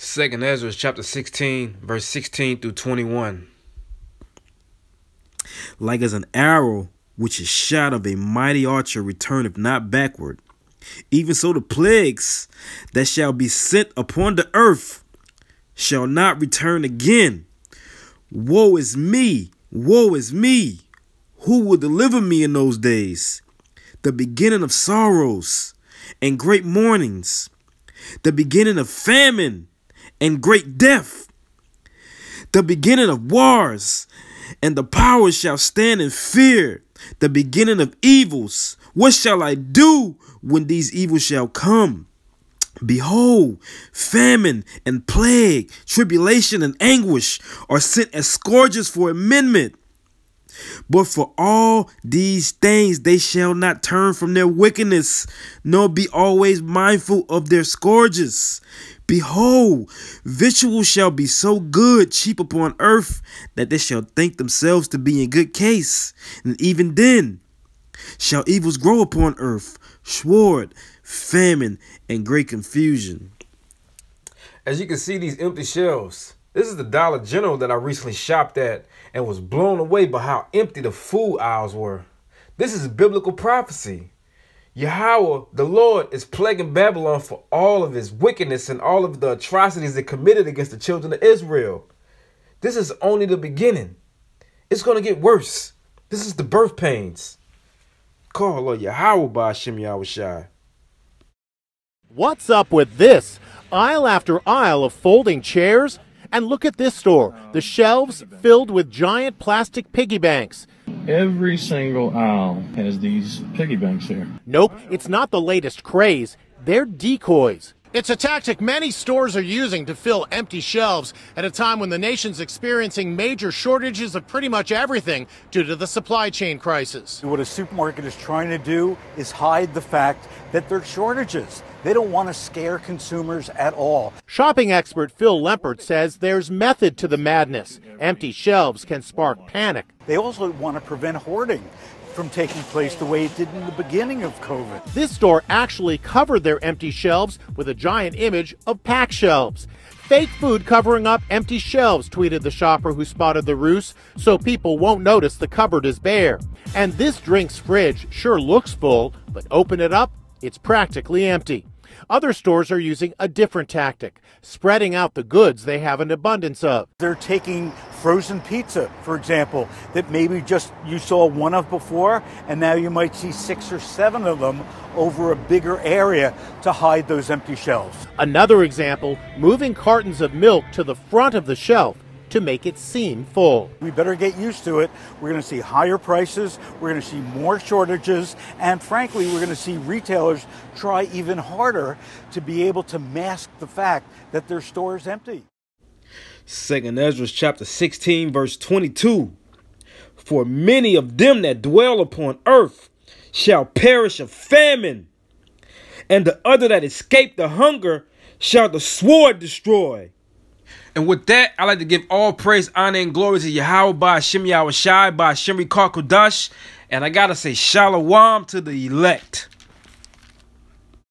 Second Ezra chapter 16, verse 16 through 21. Like as an arrow which is shot of a mighty archer returneth not backward, even so the plagues that shall be sent upon the earth shall not return again. Woe is me, woe is me, who will deliver me in those days? The beginning of sorrows and great mournings, the beginning of famine and great death, the beginning of wars, and the powers shall stand in fear, the beginning of evils. What shall I do when these evils shall come? Behold, famine and plague, tribulation and anguish are sent as scourges for amendment. But for all these things they shall not turn from their wickedness, nor be always mindful of their scourges. Behold, victuals shall be so good, cheap upon earth, that they shall think themselves to be in good case. And even then shall evils grow upon earth, sword, famine, and great confusion. As you can see, these empty shelves. This is the Dollar General that I recently shopped at and was blown away by how empty the food aisles were. This is biblical prophecy. Yahweh, the Lord, is plaguing Babylon for all of his wickedness and all of the atrocities it committed against the children of Israel. This is only the beginning. It's going to get worse. This is the birth pains. Call on Yahweh by Hashem Yahushai. What's up with this? Aisle after aisle of folding chairs. And look at this store. The shelves filled with giant plastic piggy banks. Every single aisle has these piggy banks here. Nope, it's not the latest craze. They're decoys. It's a tactic many stores are using to fill empty shelves at a time when the nation's experiencing major shortages of pretty much everything due to the supply chain crisis. What a supermarket is trying to do is hide the fact that there are shortages. They don't want to scare consumers at all. Shopping expert Phil Lempert says there's method to the madness. Empty shelves can spark panic. They also want to prevent hoarding from taking place the way it did in the beginning of COVID. This store actually covered their empty shelves with a giant image of packed shelves. Fake food covering up empty shelves, tweeted the shopper who spotted the ruse, so people won't notice the cupboard is bare. And this drink's fridge sure looks full, but open it up it's practically empty. Other stores are using a different tactic, spreading out the goods they have an abundance of. They're taking frozen pizza, for example, that maybe just you saw one of before, and now you might see six or seven of them over a bigger area to hide those empty shelves. Another example moving cartons of milk to the front of the shelf to make it seem full. We better get used to it. We're going to see higher prices, we're going to see more shortages, and frankly, we're going to see retailers try even harder to be able to mask the fact that their store is empty. Second Ezra chapter 16 verse 22 For many of them that dwell upon earth shall perish of famine and the other that escape the hunger shall the sword destroy and with that, I'd like to give all praise, honor, and glory to Yahweh by Hashem Shai by Shemri Karkudash. And I gotta say, Shalom to the elect.